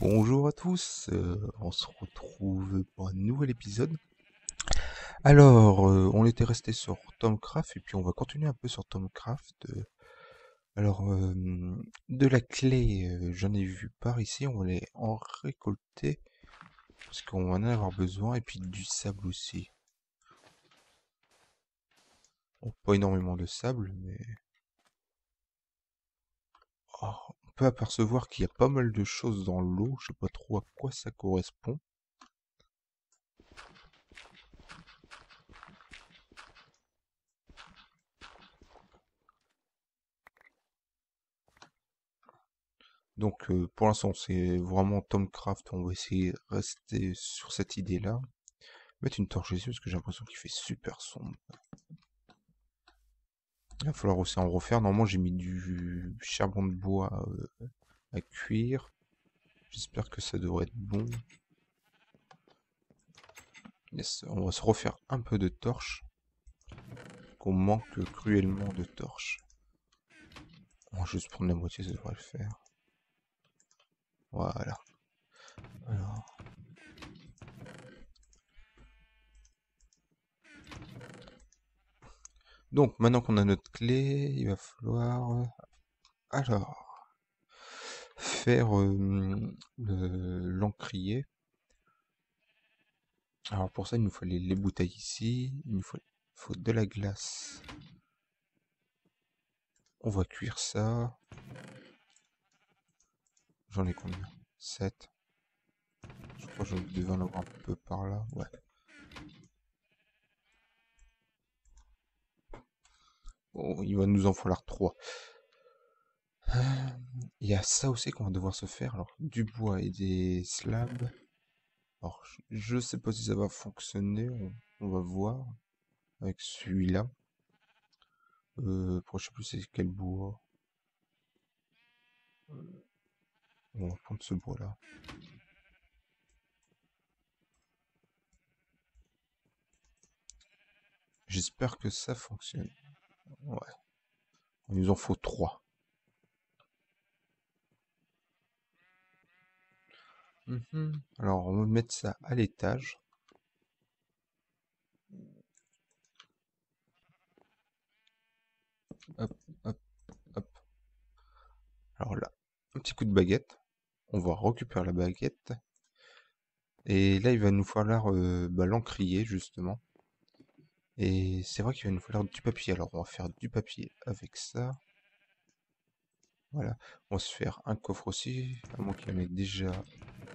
Bonjour à tous, euh, on se retrouve pour un nouvel épisode. Alors, euh, on était resté sur Tomcraft et puis on va continuer un peu sur Tomcraft. alors, euh, de la clé, j'en ai vu par ici, on va les en récolter parce qu'on va en avoir besoin et puis du sable aussi. Bon, pas énormément de sable, mais... Oh, peut apercevoir qu'il y a pas mal de choses dans l'eau. Je sais pas trop à quoi ça correspond. Donc euh, pour l'instant c'est vraiment Craft. on va essayer de rester sur cette idée là. Mettre une torche ici parce que j'ai l'impression qu'il fait super sombre. Il va falloir aussi en refaire. Normalement, j'ai mis du charbon de bois euh, à cuire. J'espère que ça devrait être bon. on va se refaire un peu de torches. Qu'on manque cruellement de torches. On va juste prendre la moitié, ça devrait le faire. Voilà. Alors, Donc, maintenant qu'on a notre clé, il va falloir... Euh, alors... Faire euh, l'encrier. Alors pour ça, il nous faut les, bouteilles ici. Il nous faut, de la glace. On va cuire ça. J'en ai combien 7. Je crois que je devais en avoir un peu par là. Ouais. Oh, il va nous en falloir trois. Il y a ça aussi qu'on va devoir se faire. Alors, du bois et des slabs. Alors, je sais pas si ça va fonctionner. On, va voir. Avec celui-là. Euh, je sais plus c'est quel bois. Euh, on va prendre ce bois-là. J'espère que ça fonctionne. Ouais. Il nous en faut trois. Mhm. Alors, on va mettre ça à l'étage. Hop, hop, hop. Alors là, un petit coup de baguette. On va récupérer la baguette. Et là, il va nous falloir euh, bah, l'encrier, justement. Et c'est vrai qu'il va nous falloir du papier. Alors on va faire du papier avec ça. Voilà. On va se faire un coffre aussi. À moins qu'il y en ait déjà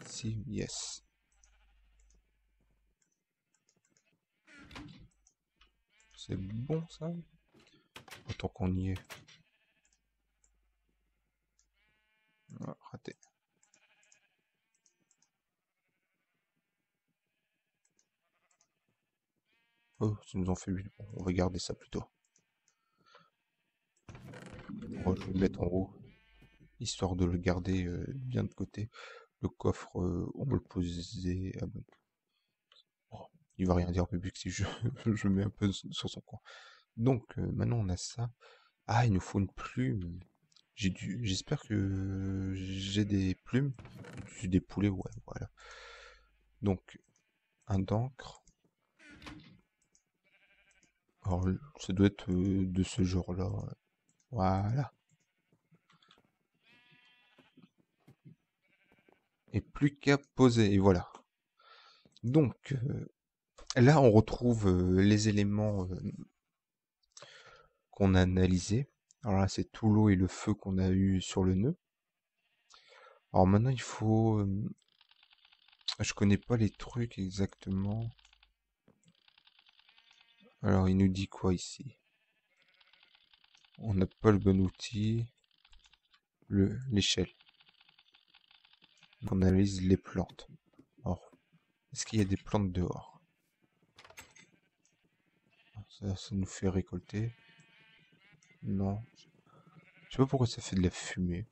ici. Yes. C'est bon ça Autant qu'on y est. Ah, raté. Oh, nous en fait 8. On va garder ça plutôt. je vais le mettre en haut, histoire de le garder euh, bien de côté. Le coffre, euh, on va le poser. Oh, il va rien dire, mais vu que si je, je mets un peu sur son coin. Donc, euh, maintenant on a ça. Ah, il nous faut une plume. J'ai J'espère que j'ai des plumes. Des poulets, ouais, voilà. Donc, un d'encre. Alors, ça doit être euh, de ce genre-là. Voilà. Et plus qu'à poser, et voilà. Donc, euh, là, on retrouve euh, les éléments qu'on a analysés. Alors là, c'est tout l'eau et le feu qu'on a eu sur le nœud. Alors maintenant, il faut... Je connais pas les trucs exactement. Alors, il nous dit quoi ici On n'a pas le bon outil. L'échelle. On analyse les plantes. Alors, est-ce qu'il y a des plantes dehors ça, ça nous fait récolter. Non. Je sais pas pourquoi ça fait de la fumée.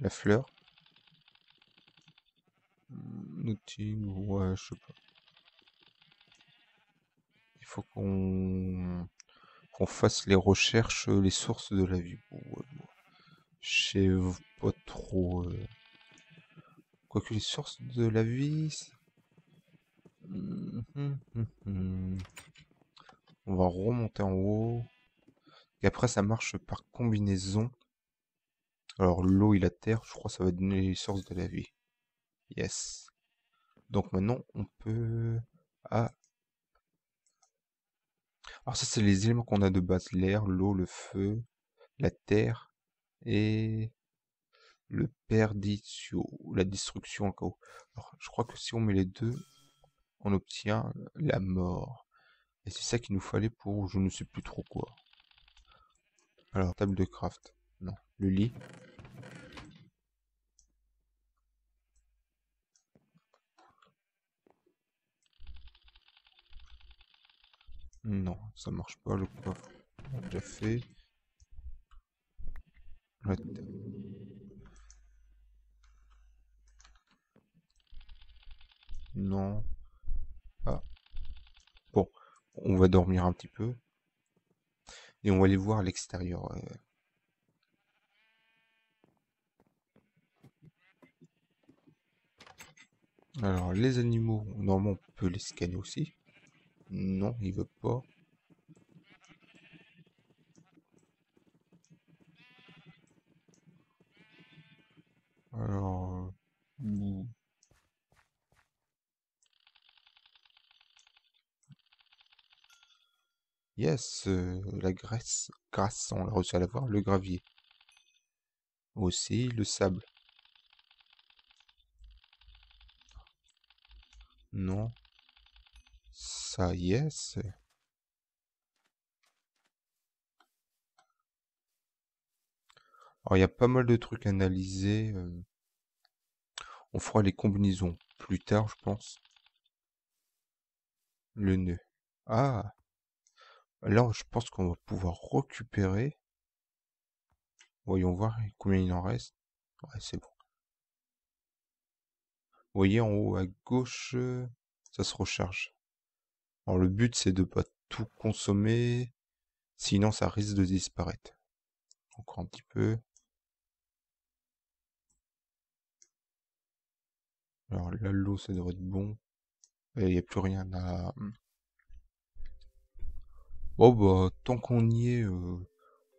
La fleur. Outil... ouais, je sais pas qu'on fasse les recherches, euh, les sources de la vie. Je sais pas trop. Euh. quoi que les sources de la vie. Mmh, mmh, mmh, on va remonter en haut. Et après, ça marche par combinaison. Alors, l'eau et la terre, je crois que ça va donner les sources de la vie. Yes. Donc maintenant, on peut... Ah, alors ça, c'est les éléments qu'on a de base. L'air, l'eau, le feu, la terre et le perditio, la destruction en chaos. Alors, je crois que si on met les deux, on obtient euh, la mort. Et c'est ça qu'il nous fallait pour je ne sais plus trop quoi. Alors, table de craft. Non, le lit. Non, ça marche pas, le coffre. On fait. Non. Ah. Bon, on va dormir un petit peu. Et on va aller voir l'extérieur. Euh. Alors, les animaux, normalement, on peut les scanner aussi. Non, il veut pas. Alors... Euh, yes, euh, la graisse, grâce, on l'a reçu à la voir, le gravier. Aussi le sable. Non, yes. Alors, il y a pas mal de trucs à analyser. Euh. On fera les combinaisons plus tard, je pense. Le nœud. Ah alors je pense qu'on va pouvoir récupérer. Voyons voir combien il en reste. c'est bon. voyez en haut à gauche, euh, ça se recharge. Alors le but c'est de pas tout consommer, sinon ça risque de disparaître. Encore un petit peu. Alors là l'eau ça devrait être bon. Il n'y a plus rien à... Hum. Bon bah tant qu'on y est, euh,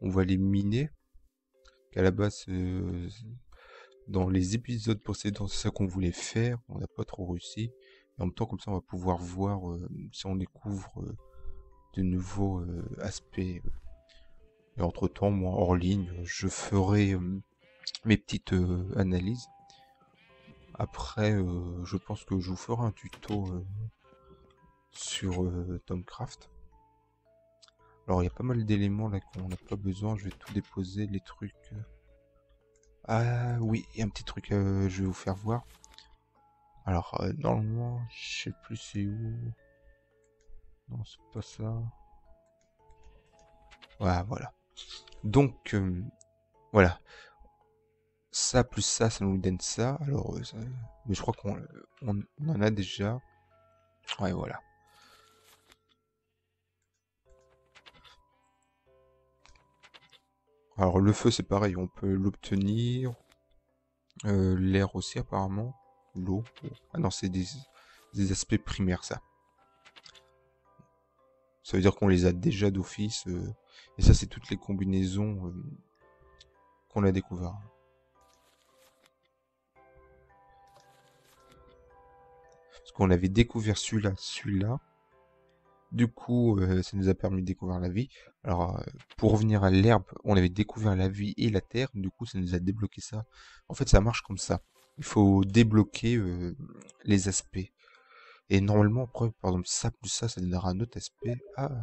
on va les miner. Qu'à la base, euh, dans les épisodes précédents, c'est ça qu'on voulait faire. On n'a pas trop réussi en même temps, comme ça, on va pouvoir voir euh, si on découvre euh, de nouveaux euh, aspects. Et entre-temps, moi, hors ligne, je ferai mes petites analyses. Après, je pense que je vous ferai un tuto sur Tomcraft. Alors, il y a pas mal d'éléments là qu'on n'a pas besoin. Je vais tout déposer, les trucs. Ah oui, il y a un petit truc, je vais vous faire voir. Alors, euh, normalement, je sais plus c'est où. Non, c'est pas ça. Voilà, voilà. Donc, euh, voilà. Ça plus ça, ça nous donne ça. Alors, euh, mais je crois qu'on en a déjà. Ouais, voilà. Alors, le feu, c'est pareil, on peut l'obtenir. L'air aussi, apparemment l'eau. Ah non, c'est des, aspects primaires, ça. Ça veut dire qu'on les a déjà d'office. Euh, et ça, c'est toutes les combinaisons euh, qu'on a découvert. Parce qu'on avait découvert celui-là, celui-là. Du coup, euh, ça nous a permis de découvrir la vie. Alors, pour revenir à l'herbe, on avait découvert la vie et la terre. Du coup, ça nous a débloqué ça. En fait, ça marche comme ça il faut débloquer euh, les aspects. Et normalement, après, par exemple, ça plus ça, ça donnera un autre aspect. à ah.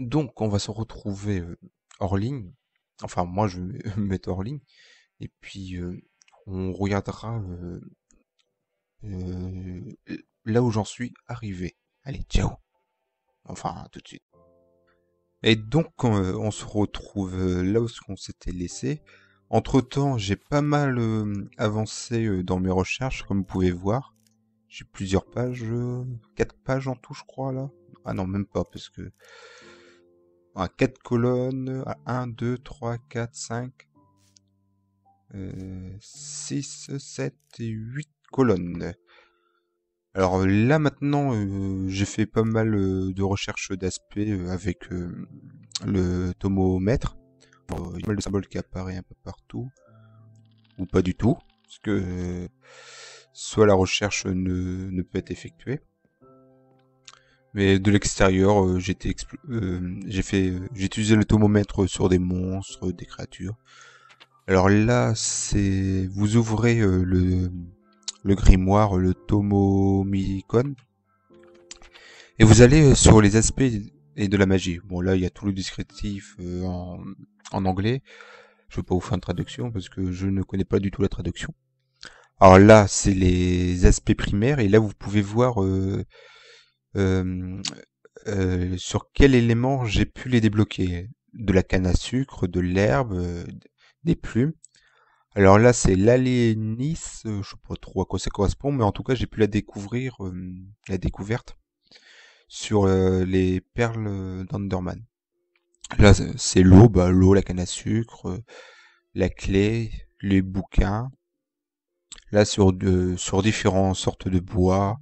Donc, on va se retrouver euh, hors ligne. Enfin, moi, je vais me mettre hors ligne. Et puis, euh, on regardera là où j'en suis arrivé. Allez, ciao. Enfin, tout de suite. Et donc, on se retrouve là où on s'était laissé. Entre-temps, j'ai pas mal euh, avancé euh, dans mes recherches, comme vous pouvez voir. J'ai plusieurs pages, euh, quatre pages en tout, je crois, là. Ah non, même pas, parce que... 4 ah, quatre colonnes, 1, 2, 3, 4, 5, 6, 7 et 8 colonnes. Alors là maintenant, j'ai fait pas mal de recherches d'aspect avec le tomomètre il y a le symbole qui apparaît un peu partout, ou pas du tout, parce que soit la recherche ne, ne peut être effectuée. Mais de l'extérieur, euh, euh, j'ai fait, euh, j'ai utilisé le tomomètre sur des monstres, des créatures. Alors là, c'est vous ouvrez le, le grimoire, le tomomicon, et vous allez sur les aspects et de la magie. Bon, là, il y a tout le descriptif euh, en, anglais. Je ne vais pas vous faire une traduction parce que je ne connais pas du tout la traduction. Alors là, c'est les aspects primaires et là, vous pouvez voir euh, euh, sur quel élément j'ai pu les débloquer. De la canne à sucre, de l'herbe, des plumes. Alors là, c'est l'Alénis, je sais pas trop à quoi ça correspond, mais en tout cas, j'ai pu la découvrir, la découverte sur euh, les perles d'Anderman. Là, c'est l'eau, bah, l'eau, la canne à sucre, euh, la clé, les bouquins. Là, sur, de, sur différentes sortes de bois.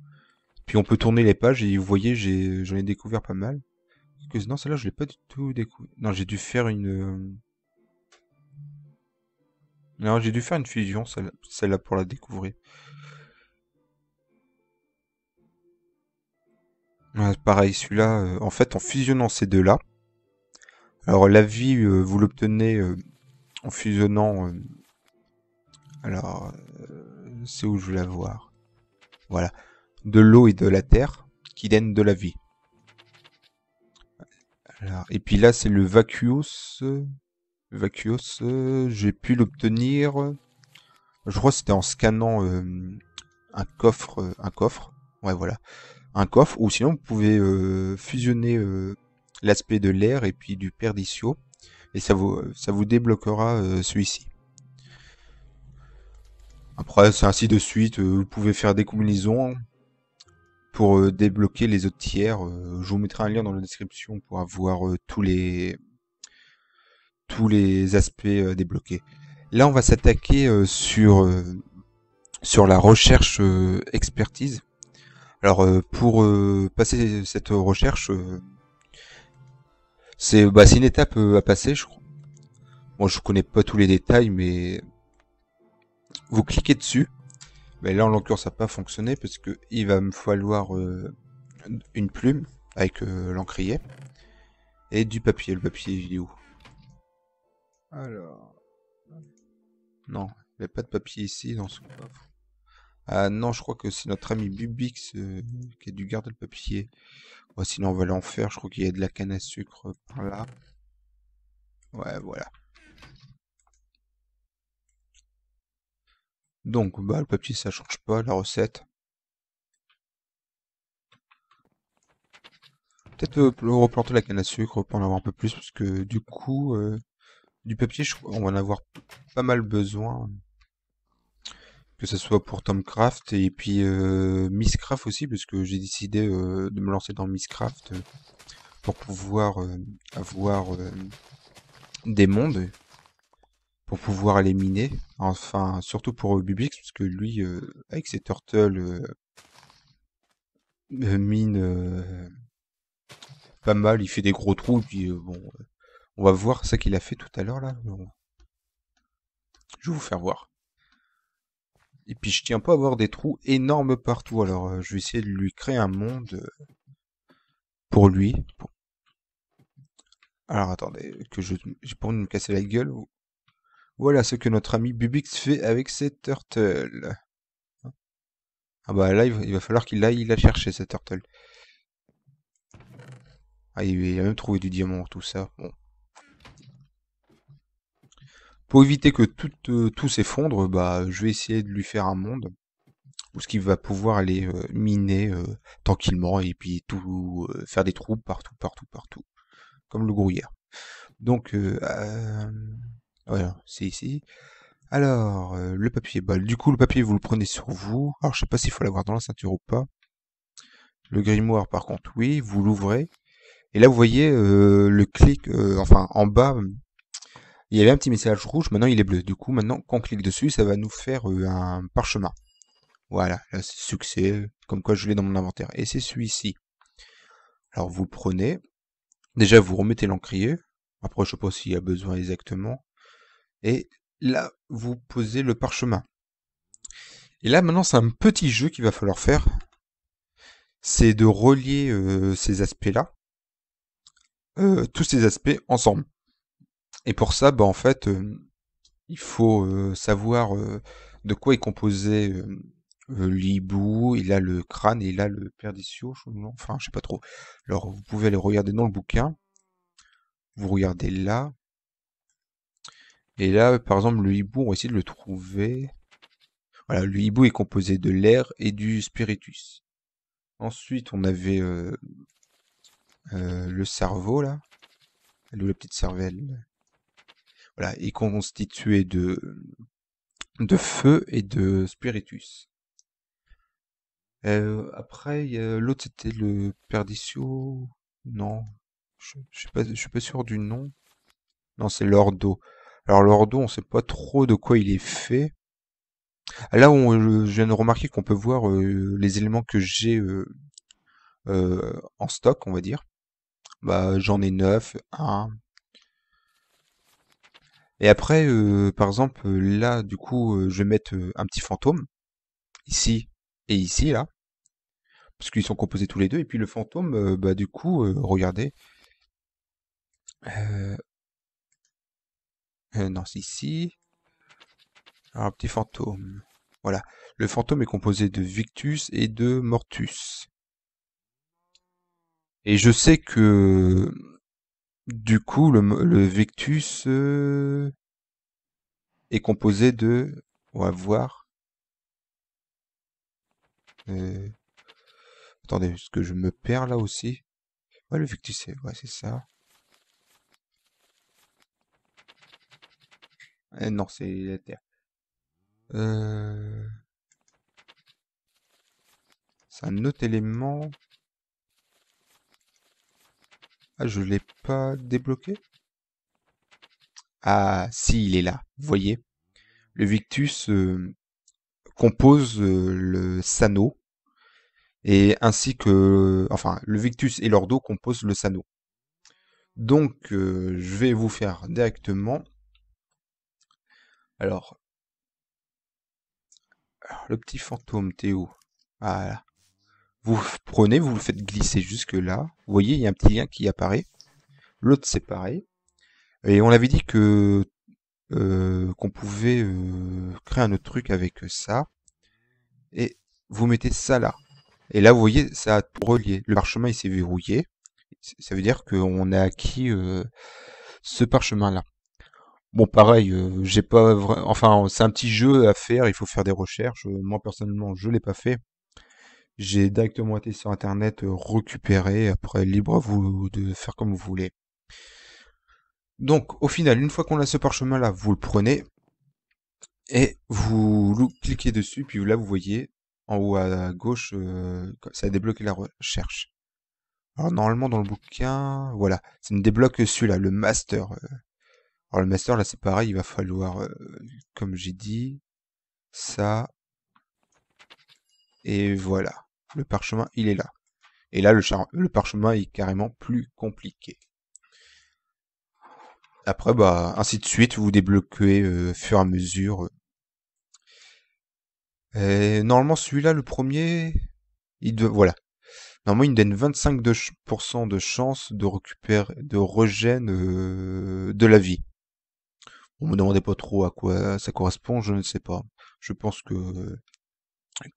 Puis on peut tourner les pages et vous voyez, j'ai, j'en ai découvert pas mal. Que, non, celle-là, je l'ai pas du tout découvert. Non, j'ai dû faire une. Euh, non, j'ai dû faire une fusion, celle-là, pour la découvrir. pareil, celui-là, euh, en fait, en fusionnant ces deux-là, alors la vie, euh, vous l'obtenez euh, en fusionnant... alors, c'est où je vais la voir Voilà. De l'eau et de la terre qui donnent de la vie. Alors, et puis là, c'est le vacuos. Vacuos, j'ai pu l'obtenir... Je crois que c'était en scannant un coffre. un coffre. Ouais, voilà un coffre, ou sinon vous pouvez euh, fusionner euh, l'aspect de l'air et puis du perdicio, et ça vous, euh, ça vous débloquera celui-ci. Après, c'est ainsi de suite, vous pouvez faire des combinaisons pour débloquer les autres tiers. je vous mettrai un lien dans la description pour avoir tous les tous les aspects débloqués. Là, on va s'attaquer sur sur la recherche expertise alors euh, pour euh, passer cette recherche, euh, c'est bah, une étape à passer, je crois. bon, je connais pas tous les détails, mais vous cliquez dessus. Mais ben là, en l'occurrence, ça n'a pas fonctionné parce que il va me falloir une plume avec l'encrier et du papier. Le papier, est où Alors, non, il n'y a pas de papier ici dans ce coffre. Ah non, je crois que c'est notre ami Bubix euh, qui a du garder le papier. sinon, on va faire, Je crois qu'il y a de la canne à sucre euh, par là. Ouais, voilà. Donc, bah, le papier, ça change pas la recette. Peut-être euh, replanter la canne à sucre pour en avoir un peu plus, parce que du coup, du papier, on va en avoir pas mal besoin que ce soit pour Tomcraft et puis euh, Miss aussi, parce que j'ai décidé euh, de me lancer dans Miss euh, pour pouvoir euh, avoir des mondes, pour pouvoir les miner. Enfin, surtout pour Bubix, parce que lui, avec ses turtles, mine pas mal, il fait des gros trous, et puis bon, on va voir ce qu'il a fait tout à l'heure là. Je vais vous faire voir. Et puis je tiens pas à avoir des trous énormes partout. Alors euh, je vais essayer de lui créer un monde euh, pour lui. Alors attendez, que je pour me casser la gueule. Voilà ce que notre ami Bubix fait avec ses turtles. Ah bah là, il va falloir qu'il aille la chercher, cette turtle. Ah, il a même trouvé du diamant, tout ça. Bon. Pour éviter que tout, euh, tout s'effondre, bah, je vais essayer de lui faire un monde où ce qui va pouvoir aller euh, miner euh, tranquillement et puis tout faire des trous partout, partout, partout, comme le gruyère. Donc, voilà, c'est ici. Alors, le papier bah Du coup, le papier, vous le prenez sur vous. Alors, je sais pas s'il faut l'avoir dans la ceinture ou pas. Le grimoire, par contre, oui, vous l'ouvrez. Et là, vous voyez le clic, enfin en bas, il y avait un petit message rouge, maintenant il est bleu. Du coup, maintenant, quand on clique dessus, ça va nous faire euh, un parchemin. Voilà, là c'est succès, comme quoi je l'ai dans mon inventaire. Et c'est celui-ci. Alors vous prenez. Déjà, vous remettez l'encrier. Après, je ne sais pas s'il y a besoin exactement. Et là, vous posez le parchemin. Et là, maintenant, c'est un petit jeu qu'il va falloir faire. C'est de relier euh, ces aspects-là, euh, tous ces aspects ensemble. Et pour ça, bah, en fait, euh, il faut euh, savoir euh, de quoi est composé l'hibou, il a le crâne et il a le perdicio, enfin, je sais pas trop. Alors, vous pouvez aller regarder dans le bouquin. Vous regardez là. Et là, par exemple, le hibou, on va essayer de le trouver. Voilà, le hibou est composé de l'air et du spiritus. Ensuite, on avait le cerveau, là. Elle est où, la petite cervelle voilà, est constitué de, de feu et de spiritus. Euh, après, l'autre c'était le Perdicio. Non, je, ne suis pas, sûr du nom. Non, c'est l'ordo. Alors l'ordo, on sait pas trop de quoi il est fait. Ah, là je viens de remarquer qu'on peut voir euh, les éléments que j'ai euh, euh, en stock, on va dire. Bah, j'en ai 9, 1, et après, euh, par exemple, euh, là, du coup, euh, je vais mettre un petit fantôme, ici et ici, là, parce qu'ils sont composés tous les deux. Et puis le fantôme, bah, du coup, regardez. non, c'est ici. Un petit fantôme. Voilà. Le fantôme est composé de Victus et de Mortus. Et je sais que du coup, le, le Victus euh, est composé de. On va voir. Euh, attendez, est-ce que je me perds là aussi Ouais, le Victus, c'est ça. Euh, non, c'est la Terre. Euh... C'est un autre élément. Ah, je l'ai pas débloqué Ah, si, il est là. Vous voyez Le Victus euh, compose euh, le Sano. Et ainsi que... Enfin, le Victus et l'Ordo composent le Sano. Donc, euh, je vais vous faire directement... Alors... le petit fantôme, Théo, voilà. Vous prenez, vous le faites glisser jusque là. Vous voyez, il y a un petit lien qui apparaît. L'autre, c'est pareil. Et on avait dit que euh, qu'on pouvait euh, créer un autre truc avec ça. Et vous mettez ça là. Et là, vous voyez, ça a tout relié. Le parchemin, il s'est verrouillé. Ça veut dire qu'on a acquis euh, ce parchemin-là. Bon, pareil, j'ai pas. Enfin, c'est un petit jeu à faire. Il faut faire des recherches. Moi, personnellement, je l'ai pas fait j'ai directement été sur internet euh, récupéré, après libre à vous de faire comme vous voulez. Donc au final, une fois qu'on a ce parchemin là, vous le prenez et vous cliquez dessus, puis là vous voyez en haut à gauche, euh, ça a débloqué la recherche. Alors normalement dans le bouquin, voilà, ça me débloque celui-là, le master. Euh. Alors le master là c'est pareil, il va falloir, comme j'ai dit, ça, et voilà le parchemin, il est là. Et là, le, parchemin est carrément plus compliqué. Après, bah, ainsi de suite, vous débloquez euh, fur et à mesure. Euh, normalement, celui-là, le premier, il de, voilà. Normalement, il donne 25% de chance de récupérer, de regen euh, de la vie. On me demandait pas trop à quoi ça correspond, je ne sais pas. Je pense que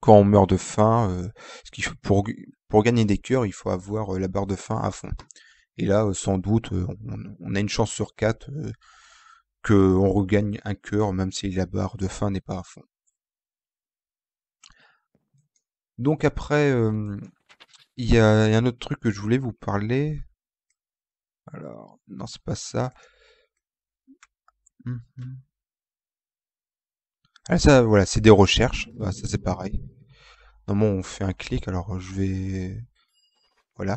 quand on meurt de faim, euh, ce faut pour, pour gagner des cœurs, il faut avoir euh, la barre de faim à fond. Et là, euh, sans doute, on, a une chance sur quatre qu'on regagne un cœur, même si la barre de faim n'est pas à fond. Donc après, il y, a un autre truc que je voulais vous parler. Alors, non, c'est pas ça. Mmh, mmh. Ah, ça, voilà, c'est des recherches. Bah, ça, c'est pareil. Normalement, on fait un clic. Alors, je vais... Voilà.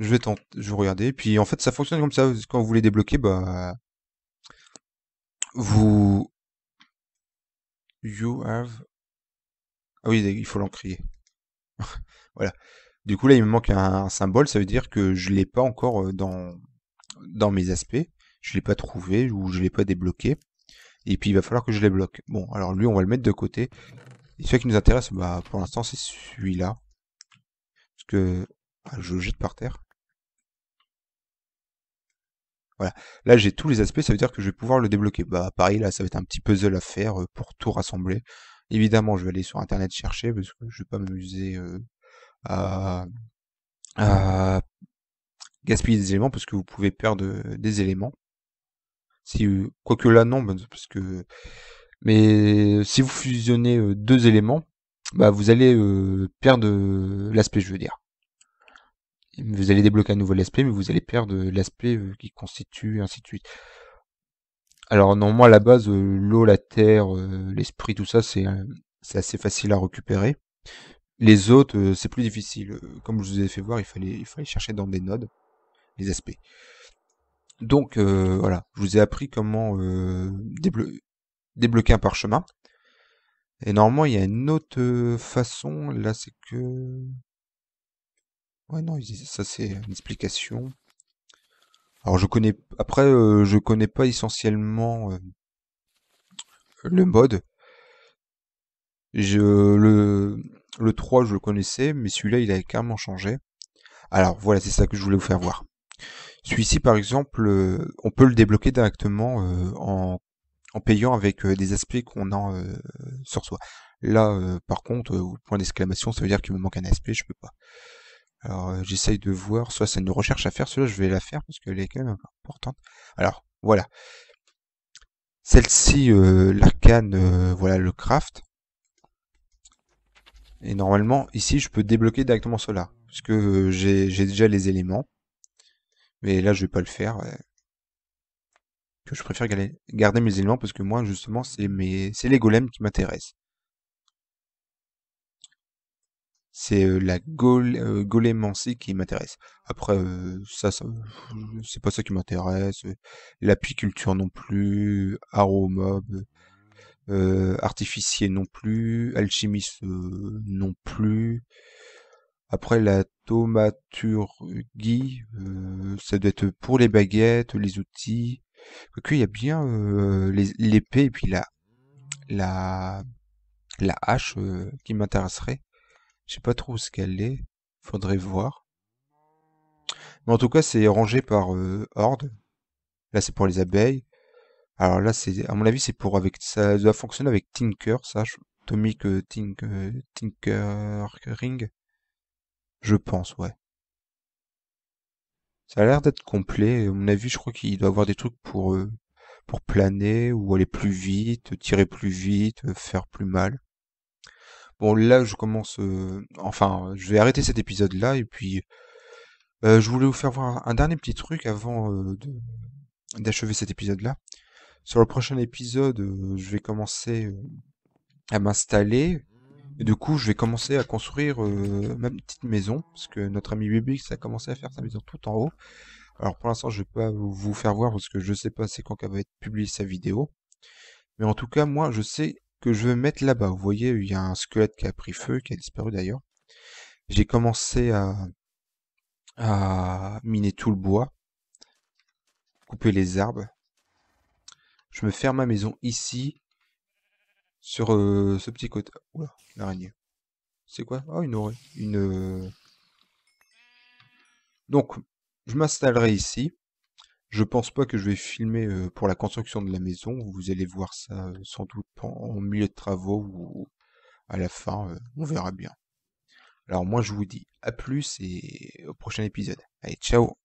Je vais tenter, je vais regarder. Puis, en fait, ça fonctionne comme ça. Quand vous voulez débloquer, bah... Vous... You have... Ah oui, il faut l'encrier. voilà. Du coup, là, il me manque un, symbole. Ça veut dire que je l'ai pas encore euh, dans, dans mes aspects. Je l'ai pas trouvé ou je l'ai pas débloqué et puis il va falloir que je les bloque. Bon, alors lui, on va le mettre de côté. Et celui qui nous intéresse, bah, pour l'instant, c'est celui-là. Parce que ah, je le jette par terre. Voilà. Là, j'ai tous les aspects, ça veut dire que je vais pouvoir le débloquer. Bah, pareil, là, ça va être un petit puzzle à faire euh, pour tout rassembler. Évidemment, je vais aller sur Internet chercher, parce que je ne vais pas m'amuser euh, à gaspiller des éléments, parce que vous pouvez perdre euh, des éléments. Si, quoique là, non, ben, parce que. Mais si vous fusionnez euh, deux éléments, bah, vous allez euh, perdre euh, l'aspect, je veux dire. Vous allez débloquer un nouvel aspect, mais vous allez perdre l'aspect qui constitue, ainsi de suite. Alors normalement à la base, l'eau, la terre, l'esprit, tout ça, c'est assez facile à récupérer. Les autres, c'est plus difficile. Comme je vous ai fait voir, il fallait, il fallait chercher dans des nodes les aspects. Donc euh, voilà, je vous ai appris comment euh, débloquer un parchemin. Et normalement, il y a une autre euh, façon. Là, c'est que... Ouais, non, ça c'est une explication. Alors je connais... Après, je connais pas essentiellement le mode. Je, le, le 3, je le connaissais, mais celui-là, il avait carrément changé. Alors voilà, c'est ça que je voulais vous faire voir. Celui-ci, par exemple, euh, on peut le débloquer directement euh, en, en, payant avec euh, des aspects qu'on a sur soi. Là, par contre, au point d'exclamation, ça veut dire qu'il me manque un aspect, je peux pas. Alors, j'essaye de voir, soit c'est une recherche à faire, cela je vais la faire parce qu'elle est quand même importante. Alors, voilà. Celle-ci, l'arcane, voilà le craft. Et normalement, ici, je peux débloquer directement cela. Puisque que j'ai déjà les éléments. Mais là, je vais pas le faire. Que je préfère garder mes éléments parce que moi, justement, c'est mes... les golems qui m'intéressent. C'est euh, la golemancie euh, qui m'intéresse. Après, euh, ça, ça c'est pas ça qui m'intéresse. L'apiculture non plus. Aromob. artificier non plus. Alchimiste non plus. Après la tomaturgie, euh, ça doit être pour les baguettes, les outils. il y a bien euh, l'épée et puis la, la, la hache euh, qui m'intéresserait. Je sais pas trop où ce qu'elle est. Faudrait voir. Mais en tout cas, c'est rangé par horde. Euh, là, c'est pour les abeilles. Alors là, c'est à mon avis, c'est pour avec ça doit fonctionner avec Tinker, ça, Atomic Tinker, Ring. Je pense, ouais. Ça a l'air d'être complet. À mon avis, je crois qu'il doit avoir des trucs pour, euh, pour planer ou aller plus vite, tirer plus vite, faire plus mal. Bon, là, je commence. Euh, enfin, je vais arrêter cet épisode-là et puis euh, je voulais vous faire voir un dernier petit truc avant d'achever cet épisode-là. Sur le prochain épisode, je vais commencer à m'installer, et du coup, je vais commencer à construire euh, ma petite maison, parce que notre ami Bubix a commencé à faire sa maison tout en haut. Alors pour l'instant, je vais pas vous faire voir, parce que je sais pas c'est quand qu'elle va être publiée sa vidéo. Mais en tout cas, moi, je sais que je vais mettre là-bas. Vous voyez, il y a un squelette qui a pris feu, qui a disparu d'ailleurs. J'ai commencé à, à miner tout le bois, couper les arbres. Je me ferme ma maison ici, sur euh, ce petit côté. Oula, l'araignée. C'est quoi Ah, une oreille. Une. Euh. Donc, je m'installerai ici. Je pense pas que je vais filmer euh, pour la construction de la maison. Vous allez voir ça sans doute en, milieu de travaux ou à la fin. on verra bien. Alors moi je vous dis à plus et au prochain épisode. Allez, ciao